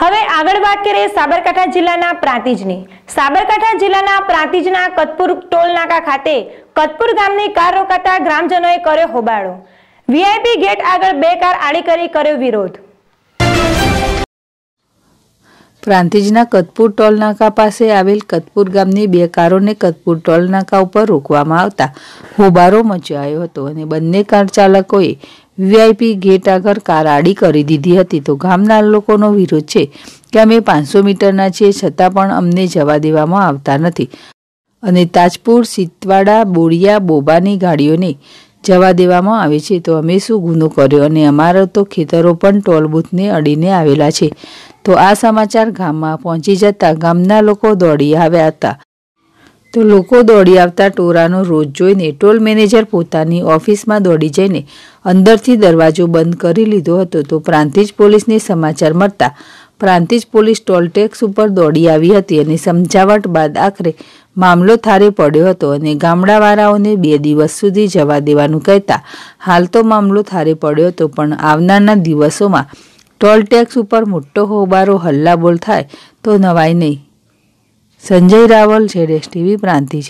હવે આગળ વાત કરીએ સાબરકાંઠા જિલ્લાના પ્રાંતિજની સાબરકાંઠા જિલ્લાના પ્રાંતિજના કતપુર ટોલ નાકા ખાતે કતપુર ગામની કાર રોકાતા ગ્રામજનોએ કર્યો હોબાળો વીઆઈપી ગેટ આગળ બે કાર આડી કરી કર્યો વિરોધ પ્રાંતિજના કતપુર ટોલ નાકા પાસે આવેલ કતપુર ગામની બે કારોને કતપુર ટોલ નાકા ઉપર રોકવામાં આવતા હોબારો મચાયો હતો અને બંને કાર ચાલકોએ વીઆઈપી ગેટ આગળ કાર આડી કરી દીધી હતી તો ગામના લોકોનો વિરોધ છે કે અમે પાંચસો મીટરના છીએ છતાં પણ અમને જવા દેવામાં આવતા નથી અને તાજપુર સીતવાડા બોરિયા બોબાની ગાડીઓને જવા દેવામાં આવે છે તો અમે શું ગુનો કર્યો અને અમારા તો ખેતરો પણ ટોલબૂથને અડીને આવેલા છે તો આ સમાચાર ગામમાં પહોંચી જતા ગામના લોકો દોડી આવ્યા હતા તો લોકો દોડી આવતા ટોરાનો રોજ જોઈને ટોલ મેનેજર પોતાની ઓફિસમાં દોડી જઈને અંદરથી દરવાજો બંધ કરી લીધો હતો તો પ્રાંતિજ પોલીસને સમાચાર મળતા પ્રાંતિજ પોલીસ ટોલટેક્સ ઉપર દોડી આવી હતી અને સમજાવટ બાદ આખરે મામલો થારે પડ્યો હતો અને ગામડાવાળાઓને બે દિવસ સુધી જવા દેવાનું કહેતા હાલ તો મામલો થારે પડ્યો હતો પણ આવનારના દિવસોમાં ટોલટેક્સ ઉપર મોટો હોબારો હલ્લાબોલ થાય તો નવાય નહીં સંજય રાવલ છે ડેશ ટીવી પ્રાંતિજ